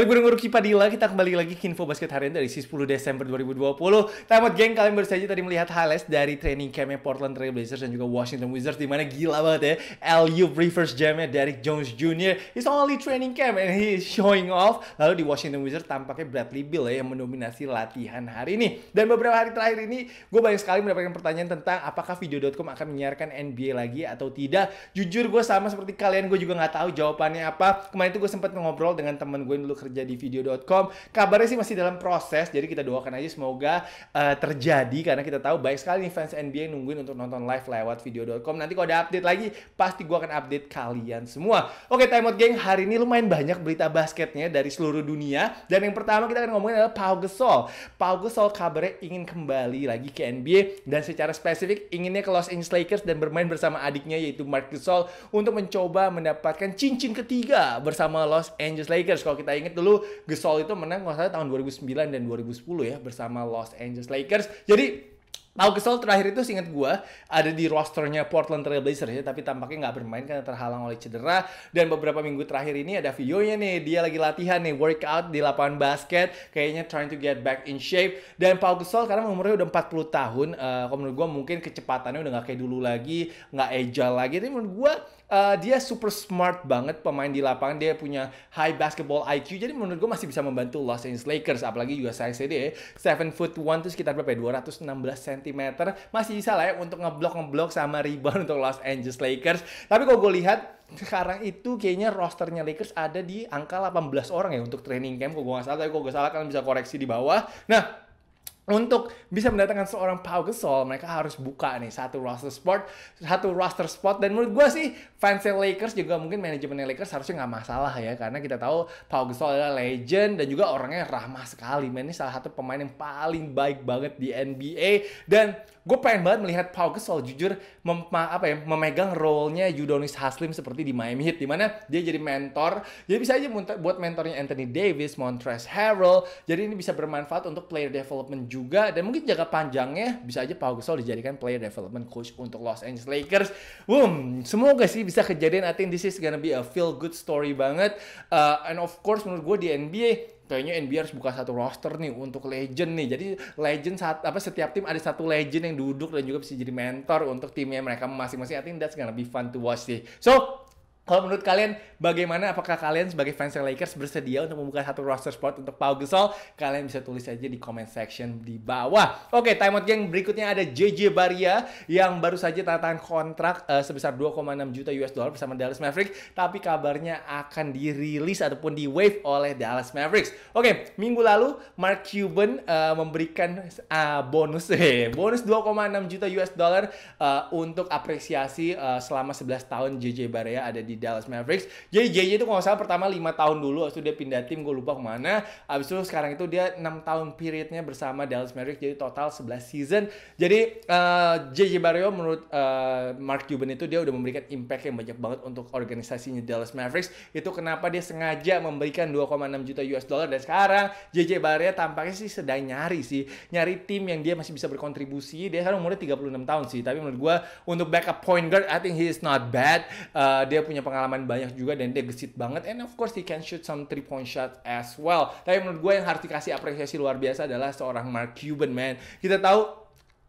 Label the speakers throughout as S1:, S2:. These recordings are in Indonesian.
S1: Balik burung Ruki Padilla, kita kembali lagi ke Info Basket Harian dari 10 Desember 2020. Tamat geng, kalian baru saja tadi melihat highlights dari training campnya Portland Trail Blazers dan juga Washington Wizards, di mana gila banget ya, LU reverse jamnya Derek Jones Jr. It's only training camp and he is showing off. Lalu di Washington Wizards tampaknya Bradley Bill ya, yang mendominasi latihan hari ini. Dan beberapa hari terakhir ini, gue banyak sekali mendapatkan pertanyaan tentang apakah video.com akan menyiarkan NBA lagi atau tidak. Jujur gue sama seperti kalian, gue juga nggak tahu jawabannya apa. Kemarin itu gue sempat ngobrol dengan temen gue yang dulu kerja kerja di video.com. Kabarnya sih masih dalam proses, jadi kita doakan aja semoga uh, terjadi karena kita tahu baik sekali nih fans NBA nungguin untuk nonton live lewat video.com. Nanti kalau ada update lagi, pasti gua akan update kalian semua. Oke, time out geng, hari ini lumayan banyak berita basketnya dari seluruh dunia dan yang pertama kita akan ngomongin adalah Pau Gasol. Pau Gasol kabarnya ingin kembali lagi ke NBA dan secara spesifik inginnya ke Los Angeles Lakers dan bermain bersama adiknya yaitu Mark Gasol untuk mencoba mendapatkan cincin ketiga bersama Los Angeles Lakers. Kalau kita ingat inget dulu Gasol itu menang kalau salah tahun 2009 dan 2010 ya bersama Los Angeles Lakers. Jadi Pau Gasol terakhir itu seingat gue ada di rosternya Portland Trail Blazers ya, tapi tampaknya nggak bermain karena terhalang oleh cedera. Dan beberapa minggu terakhir ini ada videonya nih, dia lagi latihan nih, workout di lapangan basket, kayaknya trying to get back in shape. Dan Pau Gasol karena umurnya udah 40 tahun, uh, kalau menurut gue mungkin kecepatannya udah nggak kayak dulu lagi, nggak agile lagi. Tapi menurut gue uh, dia super smart banget pemain di lapangan dia punya high basketball IQ jadi menurut gue masih bisa membantu Los Angeles Lakers apalagi juga saya CD 7 foot 1 tuh sekitar berapa ya 216 cm masih bisa lah ya untuk ngeblok ngeblok sama rebound untuk Los Angeles Lakers tapi kalau gue lihat sekarang itu kayaknya rosternya Lakers ada di angka 18 orang ya untuk training camp kalau gue gak salah tapi kalau gue salah kalian bisa koreksi di bawah nah untuk bisa mendatangkan seorang Pau Gasol, mereka harus buka nih satu roster spot, satu roster spot. Dan menurut gue sih fans Lakers juga mungkin manajemen Lakers harusnya nggak masalah ya, karena kita tahu Pau Gasol adalah legend dan juga orangnya ramah sekali. Man, ini salah satu pemain yang paling baik banget di NBA dan gue pengen banget melihat Pau Gasol jujur mem apa ya, memegang role-nya Yudonis Haslim seperti di Miami Heat, dimana dia jadi mentor. Jadi bisa aja buat mentornya Anthony Davis, Montrezl Harrell. Jadi ini bisa bermanfaat untuk player development juga juga dan mungkin jangka panjangnya bisa aja Pau Gasol dijadikan player development coach untuk Los Angeles Lakers. Boom, semoga sih bisa kejadian. I think this is gonna be a feel good story banget. Uh, and of course menurut gue di NBA kayaknya NBA harus buka satu roster nih untuk legend nih. Jadi legend saat apa setiap tim ada satu legend yang duduk dan juga bisa jadi mentor untuk timnya mereka masing-masing. I think that's gonna be fun to watch sih. So kalau menurut kalian, bagaimana apakah kalian sebagai fans Lakers bersedia untuk membuka satu roster spot untuk Paul Gasol? Kalian bisa tulis aja di comment section di bawah. Oke, okay, timeout geng berikutnya ada JJ Baria yang baru saja tanda tangan kontrak uh, sebesar 2,6 juta US dollar bersama Dallas Mavericks, tapi kabarnya akan dirilis ataupun di waive oleh Dallas Mavericks. Oke, okay, minggu lalu Mark Cuban uh, memberikan uh, bonus eh, bonus 2,6 eh, juta US dollar uh, untuk apresiasi uh, selama 11 tahun JJ Baria ada di di Dallas Mavericks. Jadi JJ itu kalau salah pertama lima tahun dulu, waktu itu dia pindah tim, gue lupa kemana. Abis itu sekarang itu dia enam tahun periodnya bersama Dallas Mavericks, jadi total 11 season. Jadi uh, eh, JJ Barrio menurut uh, Mark Cuban itu dia udah memberikan impact yang banyak banget untuk organisasinya Dallas Mavericks. Itu kenapa dia sengaja memberikan 2,6 juta US dollar dan sekarang JJ Barrio tampaknya sih sedang nyari sih, nyari tim yang dia masih bisa berkontribusi. Dia sekarang umurnya 36 tahun sih, tapi menurut gue untuk backup point guard, I think he is not bad. Uh, dia punya punya pengalaman banyak juga dan dia gesit banget and of course he can shoot some three point shot as well. Tapi menurut gue yang harus dikasih apresiasi luar biasa adalah seorang Mark Cuban man. Kita tahu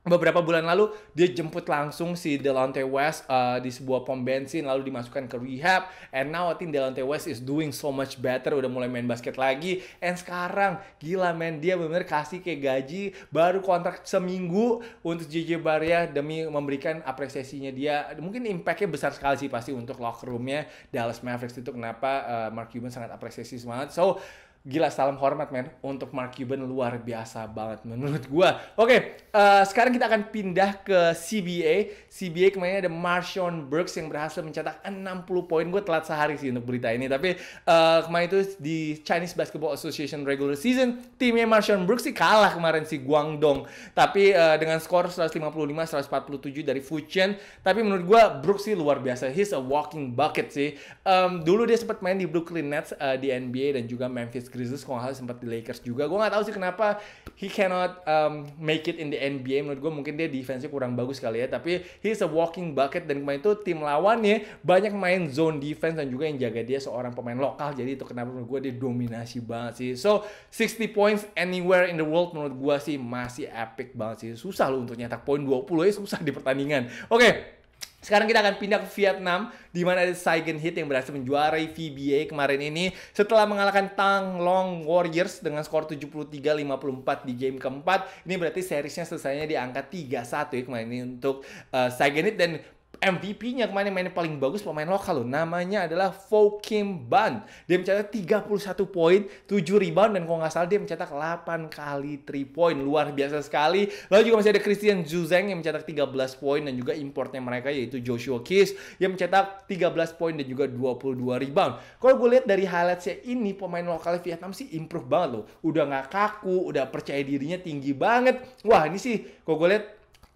S1: beberapa bulan lalu dia jemput langsung si Delonte West uh, di sebuah pom bensin lalu dimasukkan ke rehab and now I think Delonte West is doing so much better udah mulai main basket lagi and sekarang gila men dia bener-bener kasih kayak gaji baru kontrak seminggu untuk JJ Barria demi memberikan apresiasinya dia mungkin impactnya besar sekali sih pasti untuk locker roomnya Dallas Mavericks itu kenapa uh, Mark Cuban sangat apresiasi semangat so gila salam hormat men untuk Mark Cuban luar biasa banget menurut gua oke okay, Eh, sekarang kita akan pindah ke CBA. CBA kemarin ada Marshawn Brooks yang berhasil mencetak 60 poin. Gue telat sehari sih untuk berita ini. Tapi uh, kemarin itu di Chinese Basketball Association regular season, timnya Marshawn Brooks sih kalah kemarin si Guangdong. Tapi uh, dengan skor 155-147 dari Fujian. Tapi menurut gue Brooks sih luar biasa. He's a walking bucket sih. Um, dulu dia sempat main di Brooklyn Nets uh, di NBA dan juga Memphis Grizzlies. Kalau nggak sempat di Lakers juga. Gue nggak tahu sih kenapa he cannot um, make it in the NBA menurut gue mungkin dia defense kurang bagus kali ya tapi he's a walking bucket dan kemarin itu tim lawannya banyak main zone defense dan juga yang jaga dia seorang pemain lokal jadi itu kenapa menurut gue dia dominasi banget sih so 60 points anywhere in the world menurut gue sih masih epic banget sih susah loh untuk nyetak poin 20 ya susah di pertandingan oke okay. Sekarang kita akan pindah ke Vietnam, di mana ada Saigon Heat yang berhasil menjuarai VBA kemarin ini setelah mengalahkan Tang Long Warriors dengan skor 73-54 di game keempat. Ini berarti seriesnya selesainya di angka 3-1 ya kemarin ini untuk uh, Saigon Heat dan MVP-nya kemarin main paling bagus pemain lokal loh. Namanya adalah Fo Kim Ban. Dia mencetak 31 poin, 7 rebound, dan kalau nggak salah dia mencetak 8 kali 3 point. Luar biasa sekali. Lalu juga masih ada Christian Zuzeng yang mencetak 13 poin dan juga importnya mereka yaitu Joshua Kiss yang mencetak 13 poin dan juga 22 rebound. Kalau gue lihat dari highlightsnya ini pemain lokal Vietnam sih improve banget loh. Udah nggak kaku, udah percaya dirinya tinggi banget. Wah ini sih kalau gue lihat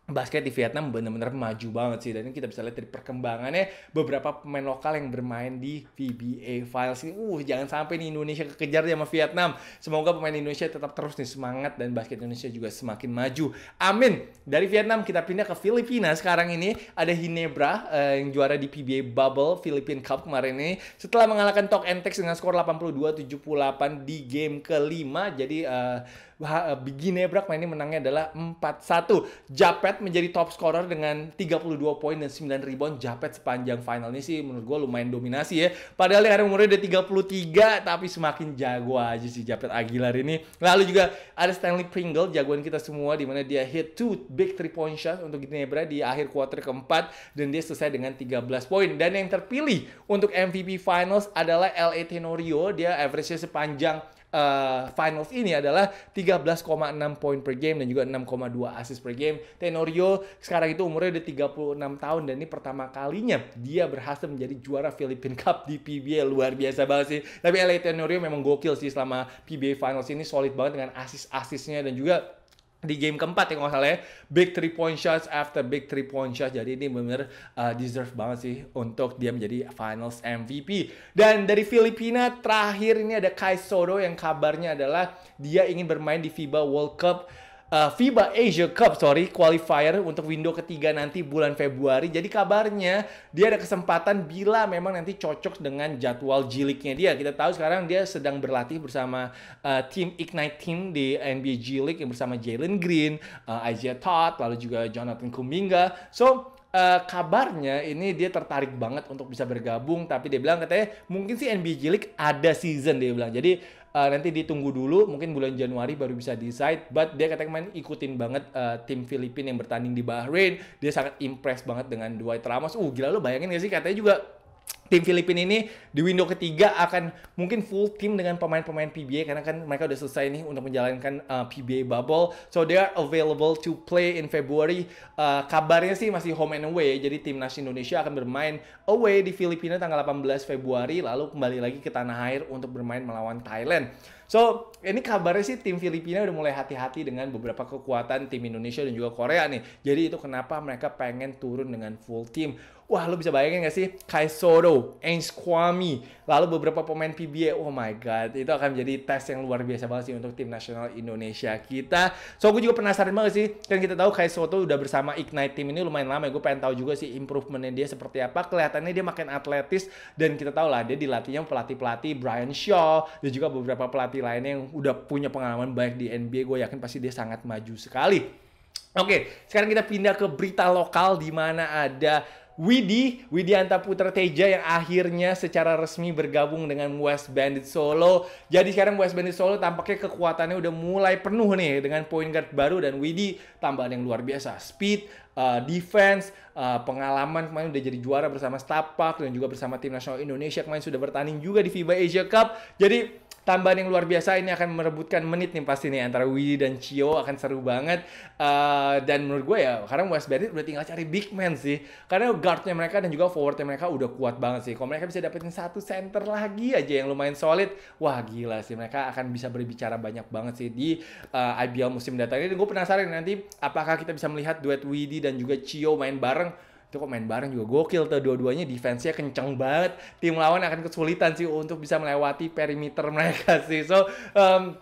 S1: basket di Vietnam benar-benar maju banget sih dan kita bisa lihat dari perkembangannya beberapa pemain lokal yang bermain di VBA Finals ini uh jangan sampai nih Indonesia kekejar sama Vietnam semoga pemain Indonesia tetap terus nih semangat dan basket Indonesia juga semakin maju amin dari Vietnam kita pindah ke Filipina sekarang ini ada Hinebra uh, yang juara di PBA Bubble Philippine Cup kemarin ini setelah mengalahkan Tok Entex dengan skor 82-78 di game kelima jadi uh, Ginebra kemarin ini menangnya adalah 4-1. Japet menjadi top scorer dengan 32 poin dan 9 rebound. Japet sepanjang final ini sih menurut gue lumayan dominasi ya. Padahal yang umurnya udah 33 tapi semakin jago aja sih Japet Aguilar ini. Lalu juga ada Stanley Pringle jagoan kita semua di mana dia hit two big three point shot untuk Ginebra ya, di akhir quarter keempat dan dia selesai dengan 13 poin. Dan yang terpilih untuk MVP Finals adalah LA Tenorio. Dia average-nya sepanjang uh, finals ini adalah 13,6 poin per game dan juga 6,2 assist per game. Tenorio sekarang itu umurnya udah 36 tahun dan ini pertama kalinya dia berhasil menjadi juara Philippine Cup di PBA luar biasa banget sih. Tapi LA Tenorio memang gokil sih selama PBA finals ini solid banget dengan assist-assistnya dan juga di game keempat ya kalau nggak salah ya big three point shots after big three point shots jadi ini benar uh, deserve banget sih untuk dia menjadi finals MVP dan dari Filipina terakhir ini ada Kai Sodo yang kabarnya adalah dia ingin bermain di FIBA World Cup uh, FIBA Asia Cup sorry qualifier untuk window ketiga nanti bulan Februari. Jadi kabarnya dia ada kesempatan bila memang nanti cocok dengan jadwal jiliknya dia. Kita tahu sekarang dia sedang berlatih bersama uh, eh, tim Ignite Team di NBA G League yang bersama Jalen Green, uh, Isaiah Todd, lalu juga Jonathan Kuminga. So uh, kabarnya ini dia tertarik banget untuk bisa bergabung tapi dia bilang katanya mungkin sih NBA G League ada season dia bilang jadi uh, nanti ditunggu dulu mungkin bulan Januari baru bisa decide but dia katanya main ikutin banget uh, tim Filipina yang bertanding di Bahrain dia sangat impress banget dengan Dwight Ramos uh gila lo bayangin gak sih katanya juga tim Filipina ini di window ketiga akan mungkin full tim dengan pemain-pemain PBA karena kan mereka udah selesai nih untuk menjalankan uh, PBA bubble. So they are available to play in February. Uh, kabarnya sih masih home and away. Jadi timnas Indonesia akan bermain away di Filipina tanggal 18 Februari lalu kembali lagi ke tanah air untuk bermain melawan Thailand. So, ini kabarnya sih tim Filipina udah mulai hati-hati dengan beberapa kekuatan tim Indonesia dan juga Korea nih. Jadi itu kenapa mereka pengen turun dengan full team. Wah, lo bisa bayangin gak sih? Kai Soro, Ains Kwami, lalu beberapa pemain PBA. Oh my God, itu akan menjadi tes yang luar biasa banget sih untuk tim nasional Indonesia kita. So, gue juga penasaran banget sih. Kan kita tahu Kai Soto udah bersama Ignite Team ini lumayan lama. Ya. Gue pengen tahu juga sih improvementnya dia seperti apa. Kelihatannya dia makin atletis. Dan kita tahu lah, dia dilatihnya pelatih-pelatih Brian Shaw. Dan juga beberapa pelatih pelatih lainnya yang udah punya pengalaman baik di NBA, gue yakin pasti dia sangat maju sekali. Oke, sekarang kita pindah ke berita lokal di mana ada Widi, Widi Antaputra Teja yang akhirnya secara resmi bergabung dengan West Bandit Solo. Jadi sekarang West Bandit Solo tampaknya kekuatannya udah mulai penuh nih dengan point guard baru dan Widi tambahan yang luar biasa. Speed, uh, defense, uh, pengalaman kemarin udah jadi juara bersama Stapak dan juga bersama tim nasional Indonesia kemarin sudah bertanding juga di FIBA Asia Cup. Jadi tambahan yang luar biasa ini akan merebutkan menit nih pasti nih antara Widi dan Cio akan seru banget uh, dan menurut gue ya karena West Bandit udah tinggal cari big man sih karena guardnya mereka dan juga forwardnya mereka udah kuat banget sih kalau mereka bisa dapetin satu center lagi aja yang lumayan solid wah gila sih mereka akan bisa berbicara banyak banget sih di uh, IBL musim datang ini dan gue penasaran nanti apakah kita bisa melihat duet Widi dan juga Cio main bareng itu kok main bareng juga gokil tuh dua-duanya defense-nya kenceng banget tim lawan akan kesulitan sih untuk bisa melewati perimeter mereka sih so um,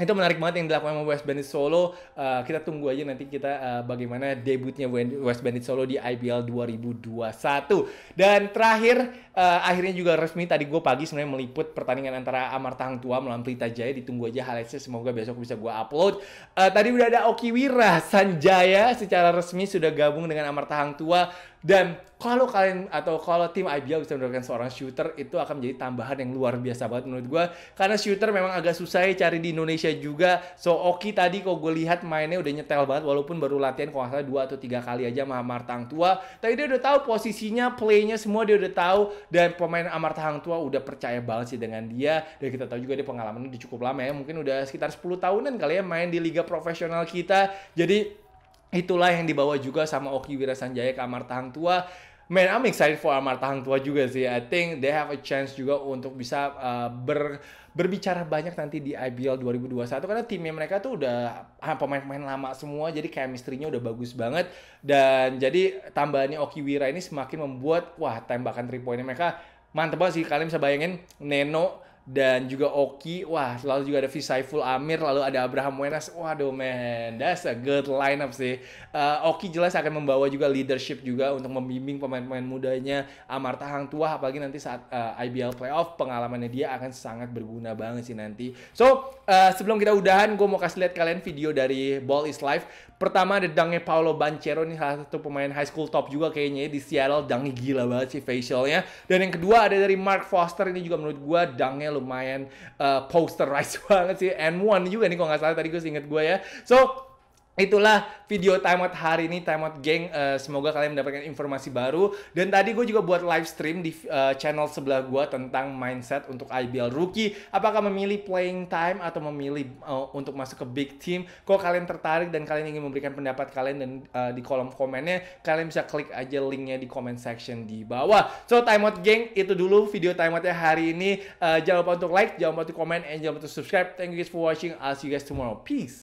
S1: itu menarik banget yang dilakukan sama West Bandit Solo. Uh, kita tunggu aja nanti kita uh, bagaimana debutnya West Bandit Solo di IPL 2021. Dan terakhir uh, akhirnya juga resmi tadi gue pagi sebenarnya meliput pertandingan antara Amar Tang Tua melawan Pelita Jaya. Ditunggu aja highlightsnya semoga besok bisa gue upload. Uh, tadi udah ada Okiwira Sanjaya secara resmi sudah gabung dengan Amar Tang Tua dan kalau kalian atau kalau tim IBL bisa mendapatkan seorang shooter itu akan menjadi tambahan yang luar biasa banget menurut gue karena shooter memang agak susah ya cari di Indonesia juga so Oki tadi kok gue lihat mainnya udah nyetel banget walaupun baru latihan kok salah dua atau tiga kali aja sama Amar Tang Tua tapi dia udah tahu posisinya playnya semua dia udah tahu dan pemain Amar Tang Tua udah percaya banget sih dengan dia dan kita tahu juga dia pengalamannya udah cukup lama ya mungkin udah sekitar 10 tahunan kali ya main di liga profesional kita jadi itulah yang dibawa juga sama Oki Wira Sanjaya ke Amarta Hang Tua Man, I'm excited for Amarta Hang Tua juga sih. I think they have a chance juga untuk bisa uh, ber, berbicara banyak nanti di IBL 2021 karena timnya mereka tuh udah ah, pemain-pemain lama semua, jadi chemistry-nya udah bagus banget dan jadi tambahannya Oki Wira ini semakin membuat wah tembakan three point mereka mantep banget sih. Kalian bisa bayangin Neno dan juga Oki. Wah, lalu juga ada Visaiful Amir, lalu ada Abraham Wenas. Waduh, man, that's a good lineup sih. Uh, Oki jelas akan membawa juga leadership juga untuk membimbing pemain-pemain mudanya Amarta Hang Tua apalagi nanti saat uh, eh, IBL playoff pengalamannya dia akan sangat berguna banget sih nanti. So, uh, sebelum kita udahan, gue mau kasih lihat kalian video dari Ball is Life. Pertama ada dangnya Paolo Banchero ini salah satu pemain high school top juga kayaknya ya di Seattle. Dangnya gila banget sih facialnya. Dan yang kedua ada dari Mark Foster ini juga menurut gue dangnya lumayan uh, posterized banget sih. N1 juga nih kalau nggak salah tadi gue inget gue ya. So Itulah video timeout hari ini, timeout geng. Uh, eh, semoga kalian mendapatkan informasi baru. Dan tadi gue juga buat live stream di uh, channel sebelah gue tentang mindset untuk IBL rookie. Apakah memilih playing time atau memilih uh, untuk masuk ke big team? Kalau kalian tertarik dan kalian ingin memberikan pendapat kalian dan uh, di kolom komennya, kalian bisa klik aja linknya di comment section di bawah. So timeout geng, itu dulu video timeoutnya hari ini. Uh, jangan lupa untuk like, jangan lupa untuk comment, and jangan lupa untuk subscribe. Thank you guys for watching. I'll see you guys tomorrow. Peace.